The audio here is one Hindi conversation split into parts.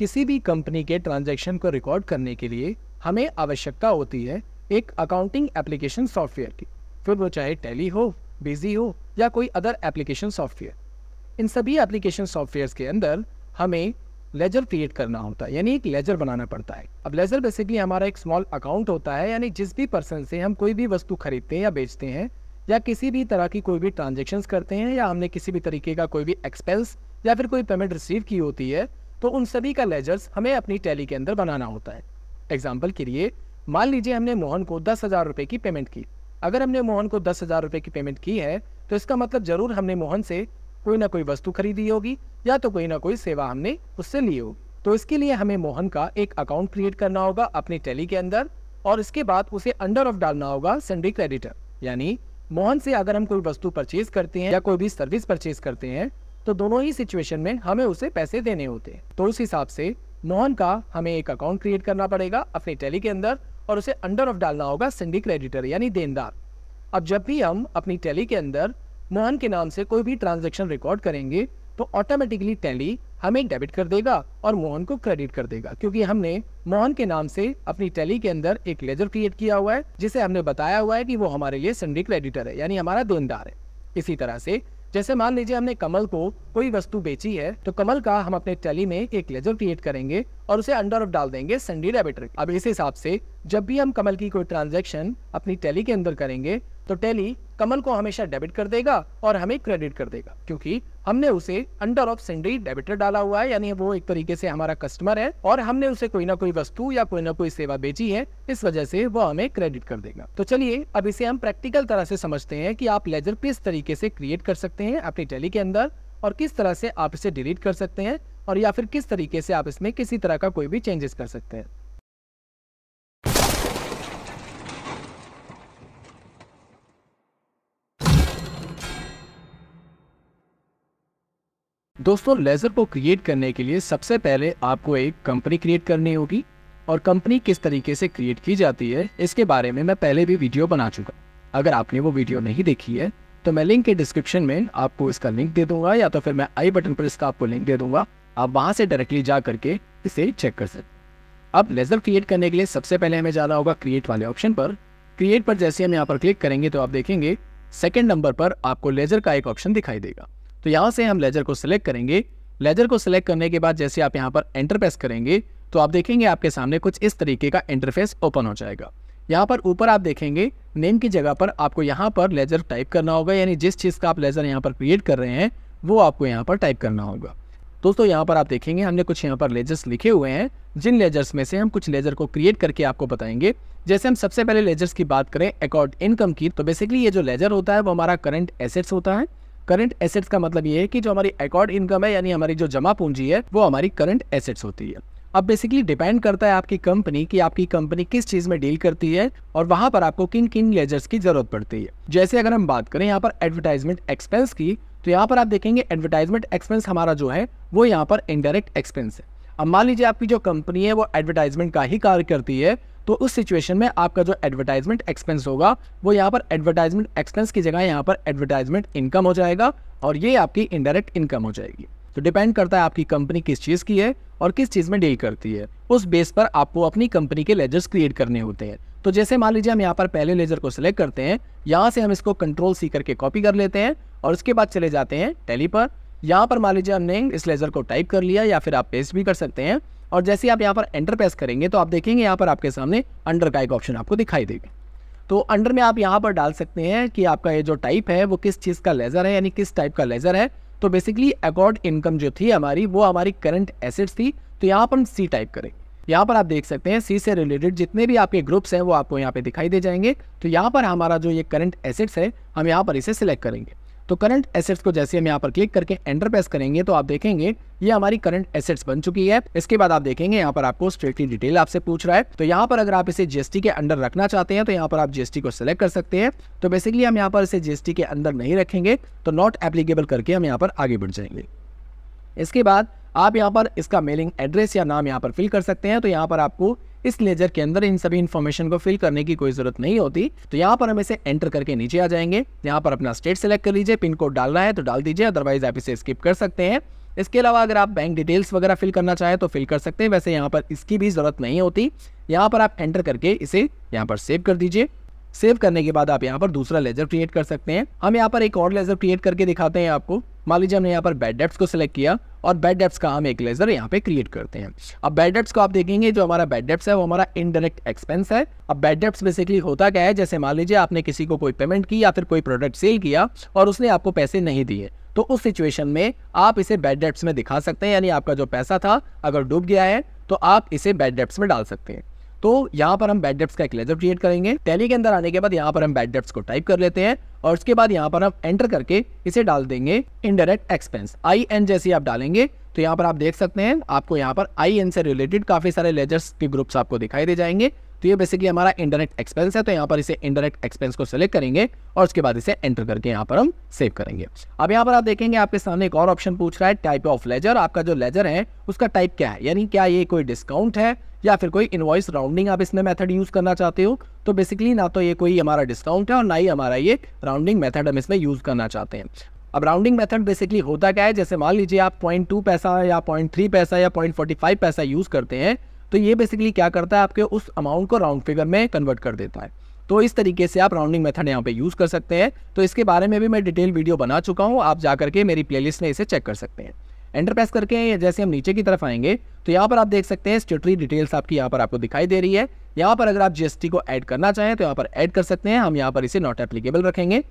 किसी भी कंपनी के ट्रांजैक्शन को रिकॉर्ड करने के लिए हमें आवश्यकता होती है एक अकाउंटिंग एप्लीकेशन सॉफ्टवेयर की फिर वो चाहे टैली हो बिजी हो या कोई अदर एप्लीकेशन सॉफ्टवेयर इन सभी एप्लीकेशन सॉफ्टवेयर्स के अंदर हमें लेजर क्रिएट करना होता है यानी एक लेजर बनाना पड़ता है अब लेजर बेसिकली हमारा एक स्मॉल अकाउंट होता है यानी जिस भी पर्सन से हम कोई भी वस्तु खरीदते हैं या बेचते हैं या किसी भी तरह की कोई भी ट्रांजेक्शन करते हैं या हमने किसी भी तरीके का कोई भी एक्सपेंस या फिर कोई पेमेंट रिसीव की होती है तो उन सभी का लेजर्स हमें अपनी टैली के अंदर बनाना होता है एग्जाम्पल के लिए मान लीजिए हमने मोहन को दस हज़ार रुपये की पेमेंट की अगर हमने मोहन को दस हज़ार रुपये की पेमेंट की है तो इसका मतलब ज़रूर हमने मोहन से कोई ना कोई वस्तु खरीदी होगी या तो कोई ना कोई सेवा हमने उससे ली होगी तो इसके लिए हमें मोहन का एक अकाउंट क्रिएट करना होगा अपनी टैली के अंदर और इसके बाद उसे अंडर ऑफ डालना होगा सेंडी क्रेडिटर यानी मोहन से अगर हम कोई वस्तु परचेज करते हैं या कोई भी सर्विस परचेज करते हैं तो दोनों ही सिचुएशन में हमें उसे पैसे देने होते हैं तो उस हिसाब से मोहन का हमें एक अकाउंट क्रिएट करना पड़ेगा अपने टैली के अंदर और उसे अंडर ऑफ डालना होगा सिंडी क्रेडिटर यानी देनदार अब जब भी हम अपनी टैली के अंदर मोहन के नाम से कोई भी ट्रांजेक्शन रिकॉर्ड करेंगे तो ऑटोमेटिकली टैली हमें डेबिट कर देगा और मोहन को क्रेडिट कर देगा क्योंकि हमने मोहन के नाम से अपनी टैली के अंदर एक लेजर क्रिएट किया हुआ है जिसे हमने बताया हुआ है कि वो हमारे लिए संडी क्रेडिटर है यानी हमारा देनदार है इसी तरह से जैसे मान लीजिए हमने कमल को कोई वस्तु बेची है तो कमल का हम अपने टैली में एक लेजर क्रिएट करेंगे और उसे अंडर ऑफ डाल देंगे संडी रेबिटर अब इस हिसाब से जब भी हम कमल की कोई ट्रांजेक्शन अपनी टैली के अंदर करेंगे तो टेली कमल को हमेशा डेबिट कर देगा और हमें क्रेडिट कर देगा क्योंकि हमने उसे अंडर ऑफ सेंडरी डेबिटर डाला हुआ है यानी वो एक तरीके से हमारा कस्टमर है और हमने उसे कोई ना कोई वस्तु या कोई ना कोई सेवा बेची है इस वजह से वो हमें क्रेडिट कर देगा तो चलिए अब इसे हम प्रैक्टिकल तरह से समझते हैं कि आप लेजर किस तरीके से क्रिएट कर सकते हैं अपनी टेली के अंदर और किस तरह से आप इसे डिलीट कर सकते हैं और या फिर किस तरीके से आप इसमें किसी तरह का कोई भी चेंजेस कर सकते हैं दोस्तों लेज़र को क्रिएट करने के लिए सबसे पहले आपको एक कंपनी क्रिएट करनी होगी और कंपनी किस तरीके से क्रिएट की जाती है इसके बारे में मैं पहले भी वीडियो बना चुका अगर आपने वो वीडियो नहीं देखी है तो मैं लिंक के डिस्क्रिप्शन में आपको इसका लिंक दे दूंगा या तो फिर मैं आई बटन पर इसका आपको लिंक दे दूंगा आप वहां से डायरेक्टली जा करके इसे चेक कर सकते अब लेज़र क्रिएट करने के लिए सबसे पहले हमें जाना होगा क्रिएट वाले ऑप्शन पर क्रिएट पर जैसे हम यहाँ पर क्लिक करेंगे तो आप देखेंगे सेकेंड नंबर पर आपको लेज़र का एक ऑप्शन दिखाई देगा तो यहाँ से हम लेजर को सिलेक्ट करेंगे लेजर को सिलेक्ट करने के बाद जैसे आप यहाँ पर एंटर प्रेस करेंगे तो आप देखेंगे आपके सामने कुछ इस तरीके का इंटरफेस ओपन हो जाएगा यहाँ पर ऊपर आप देखेंगे नेम की जगह पर आपको यहाँ पर लेजर टाइप करना होगा यानी जिस चीज़ का आप लेजर यहाँ पर क्रिएट कर रहे हैं वो आपको यहाँ पर टाइप करना होगा दोस्तों यहाँ पर आप देखेंगे हमने कुछ यहाँ पर लेजर्स लिखे हुए हैं जिन लेजर्स में से हम कुछ लेजर को क्रिएट करके आपको बताएंगे जैसे हम सबसे पहले लेजर्स की बात करें अकाउंट इनकम की तो बेसिकली ये जो लेजर होता है वो हमारा करंट एसेट्स होता है करंट एसेट्स का मतलब ये है कि जो हमारी अकॉर्ड इनकम है यानी हमारी जो जमा पूंजी है वो हमारी करंट एसेट्स होती है अब बेसिकली डिपेंड करता है आपकी कंपनी कि आपकी कंपनी किस चीज में डील करती है और वहां पर आपको किन किन लेजर्स की जरूरत पड़ती है जैसे अगर हम बात करें यहाँ पर एडवर्टाइजमेंट एक्सपेंस की तो यहाँ पर आप देखेंगे एडवर्टाइजमेंट एक्सपेंस हमारा जो है वो यहाँ पर इनडायरेक्ट एक्सपेंस है अब मान लीजिए आपकी जो कंपनी है वो एडवर्टाइजमेंट का ही कार्य करती है तो उस सिचुएशन में आपका जो एडवर्टाइजमेंट एक्सपेंस होगा वो यहाँ पर एडवर्टाइजमेंट एक्सपेंस की जगह यहाँ पर एडवर्टाइजमेंट इनकम हो जाएगा और ये आपकी इनडायरेक्ट इनकम हो जाएगी तो डिपेंड करता है आपकी कंपनी किस चीज़ की है और किस चीज़ में डील करती है उस बेस पर आपको अपनी कंपनी के लेजर्स क्रिएट करने होते हैं तो जैसे मान लीजिए हम यहाँ पर पहले लेजर को सिलेक्ट करते हैं यहाँ से हम इसको कंट्रोल सी करके कॉपी कर लेते हैं और उसके बाद चले जाते हैं टेली पर यहाँ पर मान लीजिए हमने इस लेजर को टाइप कर लिया या फिर आप पेस्ट भी कर सकते हैं और जैसे आप यहाँ पर एंटर प्रेस करेंगे तो आप देखेंगे यहाँ पर आपके सामने अंडर का एक ऑप्शन आपको दिखाई देगा तो अंडर में आप यहाँ पर डाल सकते हैं कि आपका ये जो टाइप है वो किस चीज़ का लेज़र है यानी किस टाइप का लेज़र है तो बेसिकली अकॉर्ड इनकम जो थी हमारी वो हमारी करंट एसेट्स थी तो यहाँ पर हम सी टाइप करें यहाँ पर आप देख सकते हैं सी से रिलेटेड जितने भी आपके ग्रुप्स हैं वो आपको यहाँ पे दिखाई दे जाएंगे तो यहाँ पर हमारा जो ये करंट एसेट्स है हम यहाँ पर इसे सिलेक्ट करेंगे तो करंट एसेट्स को जैसे हम यहाँ पर क्लिक करके एंटर प्रेस करेंगे तो आप देखेंगे ये हमारी करंट एसेट्स बन चुकी है इसके बाद आप देखेंगे यहाँ पर आपको स्ट्रिक्टली डिटेल आपसे पूछ रहा है तो यहाँ पर अगर आप इसे जीएसटी के अंडर रखना चाहते हैं तो यहाँ पर आप जीएसटी को सिलेक्ट कर सकते हैं तो बेसिकली हम यहाँ पर इसे जीएसटी के अंदर नहीं रखेंगे तो नॉट एप्लीकेबल करके हम यहाँ पर आगे बढ़ जाएंगे इसके बाद आप यहाँ पर इसका मेलिंग एड्रेस या नाम यहाँ पर फिल कर सकते हैं तो यहाँ पर आपको इस लेजर के अंदर इन सभी इन्फॉर्मेशन को फिल करने की कोई जरूरत नहीं होती तो यहाँ पर हम इसे एंटर करके नीचे आ जाएंगे यहाँ पर अपना स्टेट सेलेक्ट कर लीजिए पिन कोड डालना है तो डाल दीजिए अदरवाइज आप इसे स्किप कर सकते हैं इसके अलावा अगर आप बैंक डिटेल्स वगैरह फिल करना चाहें तो फिल कर सकते हैं वैसे यहाँ पर इसकी भी ज़रूरत नहीं होती यहाँ पर आप एंटर करके इसे यहाँ पर सेव कर दीजिए सेव करने के बाद आप यहाँ पर दूसरा लेजर क्रिएट कर सकते हैं हम यहाँ पर एक और लेजर क्रिएट करके दिखाते हैं आपको मान लीजिए हमने यहाँ पर बैड डेप्स को सिलेक्ट किया और बैड डेप्स का हम एक लेजर यहाँ पे क्रिएट करते हैं अब बैड डेप्स को आप देखेंगे जो हमारा बैड डेप्स है वो हमारा इनडायरेक्ट एक्सपेंस है अब बैड डेप्स बेसिकली होता क्या है जैसे मान लीजिए आपने किसी को कोई पेमेंट की या फिर कोई प्रोडक्ट सेल किया और उसने आपको पैसे नहीं दिए तो उस सिचुएशन में आप इसे बैड डेप्स में दिखा सकते हैं यानी आपका जो पैसा था अगर डूब गया है तो आप इसे बैड डेप्स में डाल सकते हैं तो यहाँ पर हम बैड डेप्स का एक लेजर क्रिएट करेंगे टैली के अंदर आने के बाद यहाँ पर हम बैड डेप्स को टाइप कर लेते हैं और उसके बाद यहाँ पर हम एंटर करके इसे डाल देंगे इनडायरेक्ट एक्सपेंस आई एन जैसे आप डालेंगे तो यहाँ पर आप देख सकते हैं आपको यहाँ पर आई एन से रिलेटेड काफ़ी सारे लेजर्स के ग्रुप्स आपको दिखाई दे जाएंगे तो ये बेसिकली हमारा इंटरनेट एक्सपेंस है तो यहाँ पर इसे इंटरनेट एक्सपेंस को सिलेक्ट करेंगे और उसके बाद इसे एंटर करके यहाँ पर हम सेव करेंगे अब यहाँ पर आप देखेंगे आपके सामने एक और ऑप्शन पूछ रहा है टाइप ऑफ लेजर आपका जो लेजर है उसका टाइप क्या है यानी क्या ये कोई डिस्काउंट है या फिर कोई इन्वॉइस राउंडिंग आप इसमें मेथड यूज़ करना चाहते हो तो बेसिकली ना तो ये कोई हमारा डिस्काउंट है और ना ही हमारा ये राउंडिंग मेथड हम इसमें यूज़ करना चाहते हैं अब राउंडिंग मेथड बेसिकली होता क्या है जैसे मान लीजिए आप पॉइंट टू पैसा या पॉइंट थ्री पैसा या पॉइंट फोर्टी फाइव पैसा यूज़ करते हैं तो ये बेसिकली क्या करता है आपके उस अमाउंट को राउंड फिगर में कन्वर्ट कर देता है तो इस तरीके से आप राउंडिंग मेथड यहाँ पे यूज़ कर सकते हैं तो इसके बारे में भी मैं डिटेल वीडियो बना चुका हूँ आप जा करके मेरी प्लेलिस्ट में इसे चेक कर सकते हैं एंटर प्रेस करके जैसे हम नीचे की तरफ आएंगे तो यहाँ पर आप देख सकते हैं स्टेटरी डिटेल्स आपकी यहाँ पर आपको दिखाई दे रही है यहाँ पर अगर आप जीएसटी को ऐड करना चाहें तो यहाँ पर ऐड कर सकते हैं हम यहाँ पर इसे नॉट एप्लीकेबल रखेंगे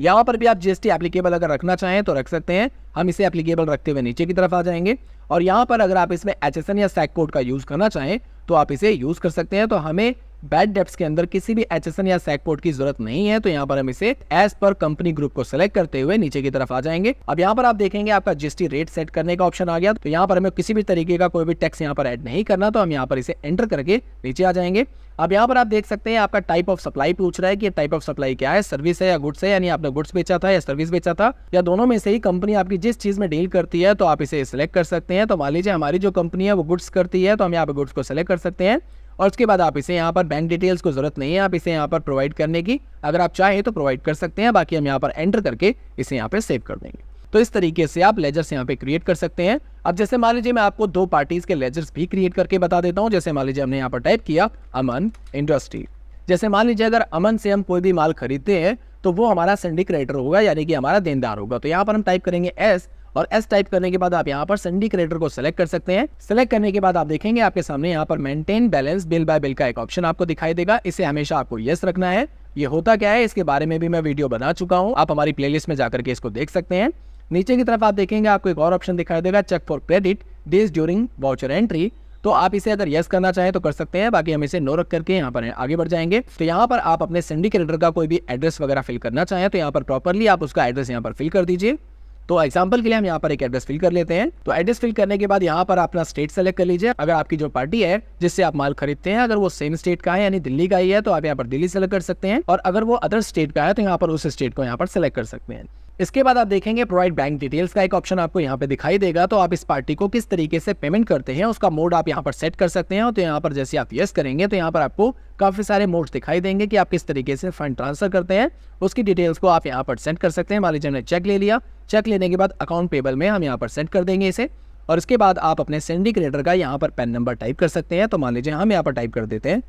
यहाँ पर भी आप जीएसटी एप्लीकेबल अगर रखना चाहें तो रख सकते हैं हम इसे एप्लीकेबल रखते हुए नीचे की तरफ आ जाएंगे और यहाँ पर अगर आप इसमें एच या सैक कोड का यूज़ करना चाहें तो आप इसे यूज़ कर सकते हैं तो हमें बैड डेप्स के अंदर किसी भी एच या सैक कोड की जरूरत नहीं है तो यहाँ पर हम इसे एज पर कंपनी ग्रुप को सिलेक्ट करते हुए नीचे की तरफ आ जाएंगे अब यहाँ पर आप देखेंगे आपका जीएसटी रेट सेट करने का ऑप्शन आ गया तो यहाँ पर हमें किसी भी तरीके का कोई भी टैक्स यहाँ पर एड नहीं करना तो हम यहाँ पर इसे एंटर करके नीचे आ जाएंगे अब यहाँ पर आप देख सकते हैं आपका टाइप ऑफ सप्लाई पूछ रहा है कि टाइप ऑफ सप्लाई क्या है सर्विस है या गुड्स है यानी आपने गुड्स बेचा था या सर्विस बेचा था या दोनों में से ही कंपनी आपकी जिस चीज में डील करती है तो आप इसे सिलेक्ट कर सकते हैं तो मान लीजिए हमारी जो कंपनी है वो गुड्स करती है तो हम यहाँ पर गुड्स को सिलेक्ट कर सकते हैं और उसके बाद आप इसे यहाँ पर बैंक डिटेल्स को जरूरत नहीं है आप इसे यहाँ पर प्रोवाइड करने की अगर आप चाहें तो प्रोवाइड कर सकते हैं बाकी हम यहाँ पर एंटर करके इसे यहाँ पर सेव कर देंगे तो इस तरीके से आप लेजर्स यहाँ पे क्रिएट कर सकते हैं अब जैसे मान लीजिए मैं आपको दो पार्टीज के लेजर्स भी क्रिएट करके बता देता हूँ जैसे मान लीजिए हमने यहाँ पर टाइप किया अमन इंडस्ट्री जैसे मान लीजिए अगर अमन से हम कोई भी माल खरीदते हैं तो वो हमारा सिंडिकेटर होगा यानी कि हमारा देनदार होगा तो यहाँ पर हम टाइप करेंगे एस और एस टाइप करने के बाद आप यहाँ पर संडी क्रेडिटर को सिलेक्ट कर सकते हैं सिलेक्ट करने के बाद आप देखेंगे आपके सामने यहाँ पर maintain balance bill by bill का एक ऑप्शन आपको दिखाई देगा इसे हमेशा आपको यस रखना है ये होता क्या है इसके बारे में भी मैं वीडियो बना चुका हूँ आप हमारी प्लेलिस्ट में जाकर के इसको देख सकते हैं नीचे की तरफ आप देखेंगे आपको एक और ऑप्शन दिखाई देगा check for credit days during voucher entry तो आप इसे अगर यस करना चाहें तो कर सकते हैं बाकी हम इसे नो रख करके यहाँ पर आगे बढ़ जाएंगे तो यहाँ पर आप अपने सिंडिकेटर का कोई भी एड्रेस वगैरह फिल करना चाहें तो यहाँ पर प्रॉपरली आप उसका एड्रेस यहाँ पर फिल कर दीजिए तो एग्जाम्पल के लिए हम यहाँ पर एक एड्रेस फिल कर लेते हैं तो एड्रेस फिल करने के बाद यहाँ पर अपना स्टेट सेलेक्ट कर लीजिए अगर आपकी जो पार्टी है जिससे आप माल खरीदते हैं अगर वो सेम स्टेट का है यानी दिल्ली का ही है तो आप यहाँ पर दिल्ली सेलेक्ट कर सकते हैं और अगर वो अदर स्टेट का है तो यहाँ पर उस स्टेट को यहाँ पर सेलेक्ट कर सकते हैं इसके बाद आप देखेंगे प्रोवाइड बैंक डिटेल्स का एक ऑप्शन आपको यहाँ पे दिखाई देगा तो आप इस पार्टी को किस तरीके से पेमेंट करते हैं उसका मोड आप यहाँ पर सेट कर सकते हैं तो यहाँ पर जैसे आप येस करेंगे तो यहाँ पर आपको काफ़ी सारे मोड्स दिखाई देंगे कि आप किस तरीके से फंड ट्रांसफर करते हैं उसकी डिटेल्स को आप यहाँ पर सेंड कर सकते हैं मान लीजिए हमने चेक ले लिया चेक लेने के बाद अकाउंट पेबल में हम यहाँ पर सेंड कर देंगे इसे और इसके बाद आप अपने सेंडिंग रेडर का यहाँ पर पेन नंबर टाइप कर सकते हैं तो मान लीजिए हम यहाँ पर टाइप कर देते हैं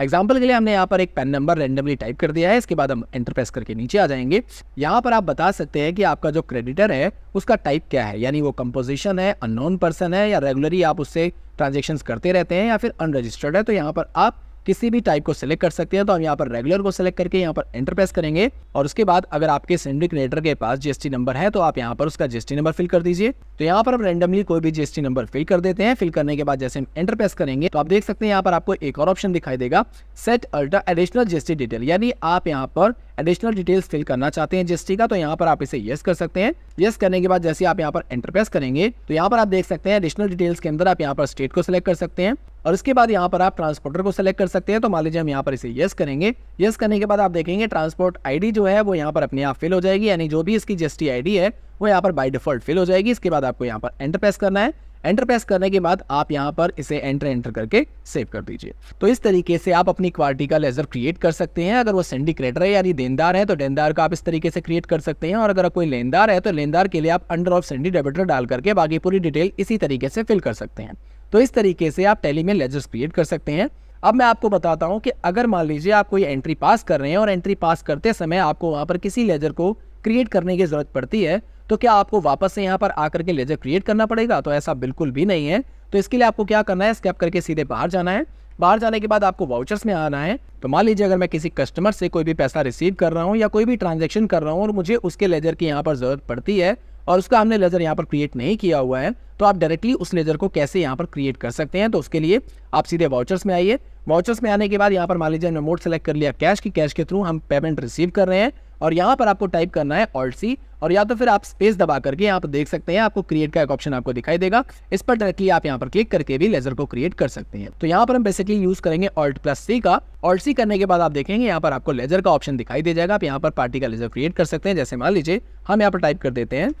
एग्जाम्पल के लिए हमने यहाँ पर एक पेन नंबर रेंडमली टाइप कर दिया है इसके बाद हम एंटर प्रेस करके नीचे आ जाएंगे यहाँ पर आप बता सकते हैं कि आपका जो क्रेडिटर है उसका टाइप क्या है यानी वो कंपोजिशन है अननोन पर्सन है या रेगुलरली आप उससे ट्रांजेक्शन करते रहते हैं या फिर अनरजिस्टर्ड है तो यहाँ पर आप किसी भी टाइप को सिलेक्ट कर सकते हैं तो हम यहाँ पर रेगुलर को सिलेक्ट करके यहाँ पर एंटरप्रेस करेंगे और उसके बाद अगर आपके सेंडरी के पास जीएसटी नंबर है तो आप यहाँ पर उसका जीएसटी नंबर फिल कर दीजिए तो यहाँ पर आप रेंडमली कोई भी जीएसटी नंबर फिल कर देते हैं फिल करने के बाद जैसे हम एंटरप्रेस करेंगे तो आप देख सकते हैं यहाँ पर आपको एक और ऑप्शन दिखाई देगा set alter additional GST detail यानी आप यहाँ पर एडिशनल डिटेल्स फिल करना चाहते हैं जीएसटी का तो यहाँ पर आप इसे येस कर सकते हैं येस करने के बाद जैसे आप यहाँ पर एंटरप्रेस करेंगे तो यहाँ पर आप देख सकते हैं एडिशनल डिटेल्स के अंदर आप यहाँ पर स्टेट को सिलेक्ट कर सकते हैं और इसके बाद यहाँ पर आप ट्रांसपोर्टर को सिलेक्ट कर सकते हैं तो मान लीजिए हम यहाँ पर इसे यस करेंगे यस करने के बाद आप देखेंगे ट्रांसपोर्ट आईडी जो है वो यहाँ पर अपने आप फिल हो जाएगी यानी जो भी इसकी जीएसटी आईडी है वो यहाँ पर बाई डिफॉल्ट फिल हो जाएगी इसके बाद आपको यहाँ पर एंटर प्रेस करना है एंटर प्रेस करने के बाद आप यहाँ पर इसे एंटर एंटर करके सेव कर दीजिए तो इस तरीके से आप अपनी क्वालिटी का लेजर क्रिएट कर सकते हैं अगर वो सिंडिक्रेटर है यानी देनदार है तो देनदार का आप इस तरीके से क्रिएट कर सकते हैं और अगर कोई लेनदार है तो लेनदार के लिए आप अंडर ऑफ सेंडी डेबिटर डाल करके बाकी पूरी डिटेल इसी तरीके से फिल कर सकते हैं तो इस तरीके से आप टैली में लेजर्स क्रिएट कर सकते हैं अब मैं आपको बताता हूँ कि अगर मान लीजिए आप कोई एंट्री पास कर रहे हैं और एंट्री पास करते समय आपको वहाँ पर किसी लेजर को क्रिएट करने की ज़रूरत पड़ती है तो क्या आपको वापस से यहाँ पर आकर के लेजर क्रिएट करना पड़ेगा तो ऐसा बिल्कुल भी नहीं है तो इसके लिए आपको क्या करना है स्कैप करके सीधे बाहर जाना है बाहर जाने के बाद आपको वाउचर्स में आना है तो मान लीजिए अगर मैं किसी कस्टमर से कोई भी पैसा रिसीव कर रहा हूँ या कोई भी ट्रांजेक्शन कर रहा हूँ और मुझे उसके लेजर की यहाँ पर ज़रूरत पड़ती है और उसका हमने लेज़र यहाँ पर क्रिएट नहीं किया हुआ है तो आप डायरेक्टली उस लेज़र को कैसे यहाँ पर क्रिएट कर सकते हैं तो उसके लिए आप सीधे वाउचर्स में आइए वाउचर्स में आने के बाद यहाँ पर मान लीजिए हमने मोड सेलेक्ट कर लिया कैश की कैश के थ्रू हम पेमेंट रिसीव कर रहे हैं और यहाँ पर आपको टाइप करना है ऑल्ट सी और या तो फिर आप स्पेस दबा करके यहाँ पर देख सकते हैं आपको क्रिएट का एक ऑप्शन आपको दिखाई देगा इस पर डायरेक्टली आप यहाँ पर क्लिक करके भी लेजर को क्रिएट कर सकते हैं तो यहाँ पर हम बेसिकली यूज करेंगे ऑल्ट प्लस सी का ऑल्ट सी करने के बाद आप देखेंगे यहाँ पर आपको लेजर का ऑप्शन दिखाई दे जाएगा आप यहाँ पर पार्टी का लेजर क्रिएट कर सकते हैं जैसे मान लीजिए हम यहाँ पर टाइप कर देते हैं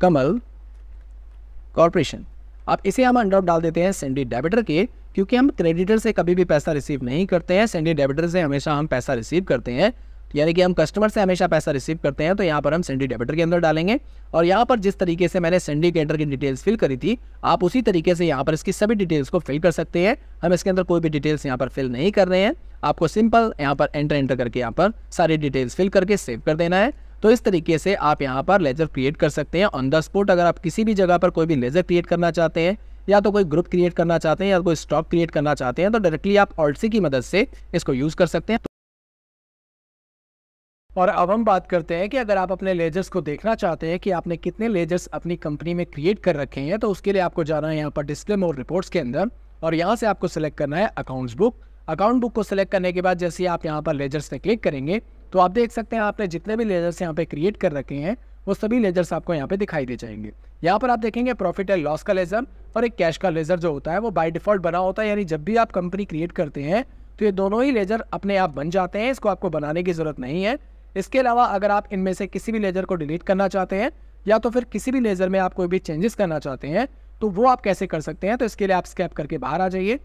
कमल कॉरपोरेशन अब इसे हम अंडर डाल देते हैं सेंडी डेबिटर के क्योंकि हम क्रेडिटर से कभी भी पैसा रिसीव नहीं करते हैं सेंडी डेबिटर से हमेशा हम पैसा रिसीव करते हैं यानी कि हम कस्टमर से हमेशा पैसा रिसीव करते हैं तो यहाँ पर हम सेंडी डेबिटर के अंदर डालेंगे और यहाँ पर जिस तरीके से मैंने सेंडी की डिटेल्स फिल करी थी आप उसी तरीके से यहाँ पर इसकी सभी डिटेल्स को फिल कर सकते हैं हम इसके अंदर कोई भी डिटेल्स यहाँ पर फिल नहीं कर रहे हैं आपको सिंपल यहाँ पर एंटर एंटर करके यहाँ पर सारी डिटेल्स फिल करके सेव कर देना है तो इस तरीके से आप यहाँ पर लेजर क्रिएट कर सकते हैं ऑन द स्पॉट अगर आप किसी भी जगह पर कोई भी लेजर क्रिएट करना चाहते हैं या तो कोई ग्रुप क्रिएट करना चाहते हैं या कोई स्टॉक क्रिएट करना चाहते हैं तो डायरेक्टली आप ऑल्टी की मदद से इसको यूज़ कर सकते हैं और अब हम बात करते हैं कि अगर आप अपने लेजर्स को देखना चाहते हैं कि आपने कितने लेजर्स अपनी कंपनी में क्रिएट कर रखे हैं तो उसके लिए आपको जाना है यहाँ पर डिस्प्ले मोर रिपोर्ट्स के अंदर और यहाँ से आपको सेलेक्ट करना है अकाउंट्स बुक अकाउंट बुक को सिलेक्ट करने के बाद जैसे आप यहाँ पर लेजर्स पर क्लिक करेंगे तो आप देख सकते हैं आपने जितने भी लेजर्स यहाँ पे क्रिएट कर रखे हैं वो सभी लेजर्स आपको यहाँ पे दिखाई दे जाएंगे यहाँ पर आप देखेंगे प्रॉफिट एंड लॉस का लेजर और एक कैश का लेजर जो होता है वो बाय डिफॉल्ट बना होता है यानी जब भी आप कंपनी क्रिएट करते हैं तो ये दोनों ही लेजर अपने आप बन जाते हैं इसको आपको बनाने की ज़रूरत नहीं है इसके अलावा अगर आप इनमें से किसी भी लेजर को डिलीट करना चाहते हैं या तो फिर किसी भी लेजर में आप कोई भी चेंजेस करना चाहते हैं तो वो आप कैसे कर सकते हैं तो इसके लिए आप स्कैप करके बाहर आ जाइए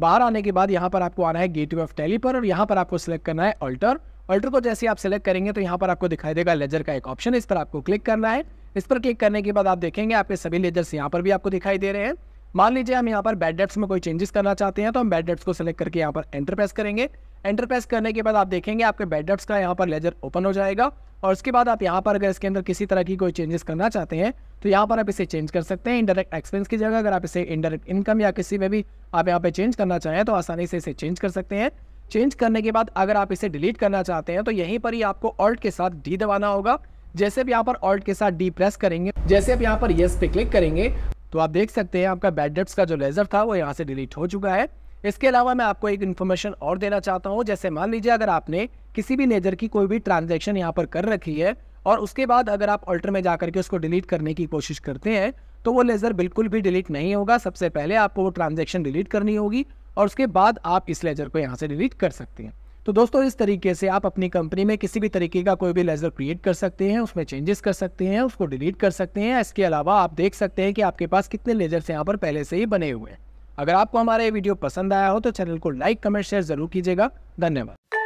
बाहर आने के बाद यहाँ पर आपको आना है गेट वे ऑफ टेली पर और यहाँ पर आपको सिलेक्ट करना है अल्टर ऑल्टर को जैसे आप सेलेक्ट करेंगे तो यहाँ पर आपको दिखाई देगा लेजर का एक ऑप्शन इस पर आपको क्लिक करना है इस पर क्लिक करने के बाद आप देखेंगे आपके सभी लेजर्स यहाँ पर भी आपको दिखाई दे रहे हैं मान लीजिए हम यहाँ पर बैड डेट्स में कोई चेंजेस करना चाहते हैं तो हम बैड डेट्स को सिलेक्ट करके यहाँ पर एंटर प्रेस करेंगे एंटर प्रेस करने के बाद आप देखेंगे आपके बैड डेट्स का यहाँ पर लेजर ओपन हो जाएगा और उसके बाद आप यहाँ पर अगर इसके अंदर किसी तरह की कोई चेंजेस करना चाहते हैं तो यहाँ पर आप इसे चेंज कर सकते हैं इंडायरेक्ट एक्सपेंस की जगह अगर आप इसे इंडायरेक्ट इनकम या किसी में भी आप यहाँ पर चेंज करना चाहें तो आसानी से इसे चेंज कर सकते हैं चेंज करने के बाद अगर आप इसे डिलीट करना चाहते हैं तो यहीं पर ही आपको ऑल्ट के साथ डी दबाना होगा जैसे भी यहाँ पर ऑल्ट के साथ डी प्रेस करेंगे जैसे भी यहाँ पर येस पे क्लिक करेंगे तो आप देख सकते हैं आपका बैड डेप्स का जो लेजर था वो यहाँ से डिलीट हो चुका है इसके अलावा मैं आपको एक इन्फॉर्मेशन और देना चाहता हूँ जैसे मान लीजिए अगर आपने किसी भी लेजर की कोई भी ट्रांजेक्शन यहाँ पर कर रखी है और उसके बाद अगर आप ऑल्टर में जाकर के उसको डिलीट करने की कोशिश करते हैं तो वो लेज़र बिल्कुल भी डिलीट नहीं होगा सबसे पहले आपको वो ट्रांजेक्शन डिलीट करनी होगी और उसके बाद आप इस लेजर को यहाँ से डिलीट कर सकते हैं तो दोस्तों इस तरीके से आप अपनी कंपनी में किसी भी तरीके का कोई भी लेजर क्रिएट कर सकते हैं उसमें चेंजेस कर सकते हैं उसको डिलीट कर सकते हैं इसके अलावा आप देख सकते हैं कि आपके पास कितने लेजर्स यहाँ पर पहले से ही बने हुए हैं अगर आपको हमारा ये वीडियो पसंद आया हो तो चैनल को लाइक कमेंट शेयर जरूर कीजिएगा धन्यवाद